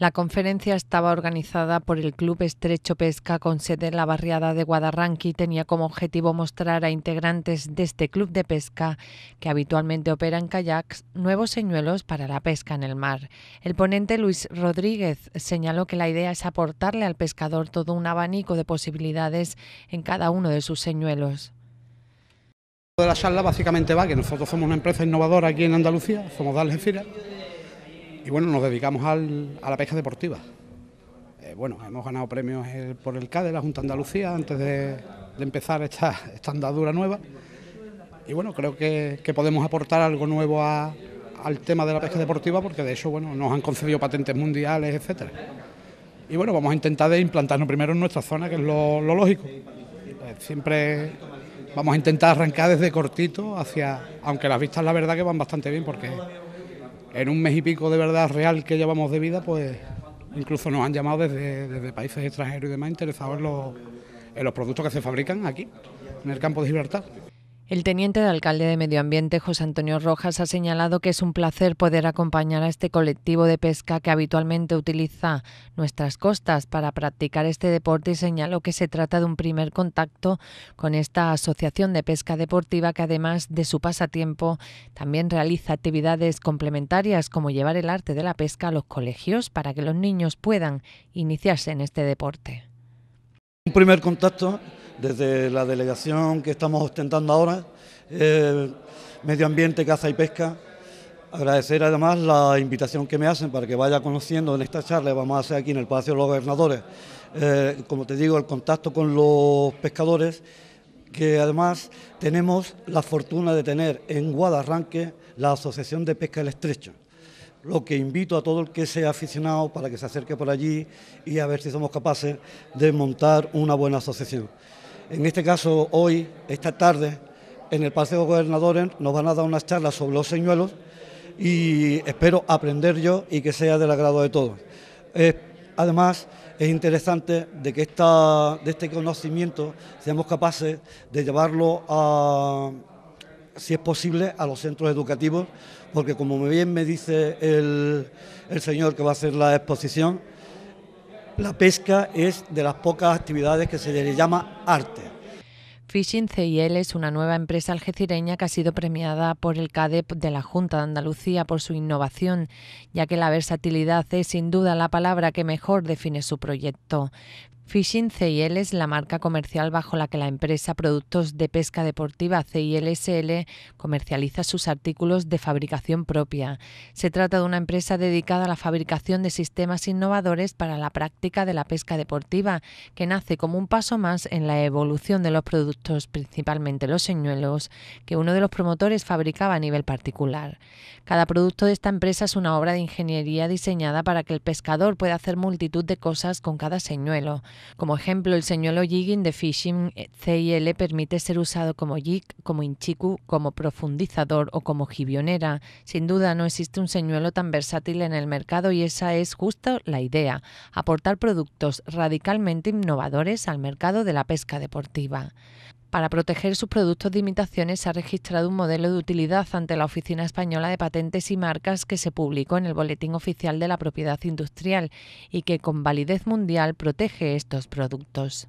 La conferencia estaba organizada por el Club Estrecho Pesca con sede en la barriada de Guadarranqui y tenía como objetivo mostrar a integrantes de este club de pesca, que habitualmente opera en kayaks, nuevos señuelos para la pesca en el mar. El ponente Luis Rodríguez señaló que la idea es aportarle al pescador todo un abanico de posibilidades en cada uno de sus señuelos la charla básicamente va que nosotros somos una empresa innovadora aquí en Andalucía, somos de y bueno, nos dedicamos a la pesca deportiva. Eh, bueno, hemos ganado premios por el CADE, la Junta de Andalucía, antes de, empezar esta, andadura nueva. Y bueno, creo que, podemos aportar algo nuevo al tema de la pesca deportiva, porque de hecho, bueno, nos han concedido patentes mundiales, etcétera. Y bueno, vamos a intentar de implantarnos primero en nuestra zona, que es lo, lógico. Eh, siempre vamos a intentar arrancar desde cortito hacia, aunque las vistas la verdad que van bastante bien, porque en un mes y pico de verdad real que llevamos de vida, pues incluso nos han llamado desde, países extranjeros y demás interesados en los, en los productos que se fabrican aquí, en el campo de Gibraltar. El teniente de alcalde de Medio Ambiente, José Antonio Rojas, ha señalado que es un placer poder acompañar a este colectivo de pesca que habitualmente utiliza nuestras costas para practicar este deporte y señaló que se trata de un primer contacto con esta asociación de pesca deportiva que además de su pasatiempo también realiza actividades complementarias como llevar el arte de la pesca a los colegios para que los niños puedan iniciarse en este deporte. Un primer contacto desde la delegación que estamos ostentando ahora, eh, Medio Ambiente, Caza y Pesca. Agradecer además la invitación que me hacen para que vaya conociendo en esta charla, vamos a hacer aquí en el Palacio de los Gobernadores, eh, como te digo, el contacto con los pescadores, que además tenemos la fortuna de tener en Guadarranque la Asociación de Pesca del Estrecho lo que invito a todo el que sea aficionado para que se acerque por allí y a ver si somos capaces de montar una buena asociación. En este caso, hoy, esta tarde, en el Paseo Gobernadores nos van a dar unas charlas sobre los señuelos y espero aprender yo y que sea del agrado de todos. además, es interesante de que esta, de este conocimiento seamos capaces de llevarlo a, si es posible, a los centros educativos, porque como bien me dice el, el señor que va a hacer la exposición, la pesca es de las pocas actividades que se le llama arte. Fishing CIL es una nueva empresa algecireña que ha sido premiada por el CADEP de la Junta de Andalucía por su innovación, ya que la versatilidad es sin duda la palabra que mejor define su proyecto. Fishing CIL es la marca comercial bajo la que la empresa Productos de Pesca Deportiva CILSL comercializa sus artículos de fabricación propia. Se trata de una empresa dedicada a la fabricación de sistemas innovadores para la práctica de la pesca deportiva, que nace como un paso más en la evolución de los productos, principalmente los señuelos, que uno de los promotores fabricaba a nivel particular. Cada producto de esta empresa es una obra de ingeniería diseñada para que el pescador pueda hacer multitud de cosas con cada señuelo. Como ejemplo, el señuelo jigging de Fishing eh, CIL permite ser usado como jig, como inchiku, como profundizador o como gibionera. Sin duda, no existe un señuelo tan versátil en el mercado y esa es justo la idea, aportar productos radicalmente innovadores al mercado de la pesca deportiva. Para proteger sus productos de imitaciones se ha registrado un modelo de utilidad ante la Oficina Española de Patentes y Marcas que se publicó en el Boletín Oficial de la Propiedad Industrial y que con validez mundial protege estos productos.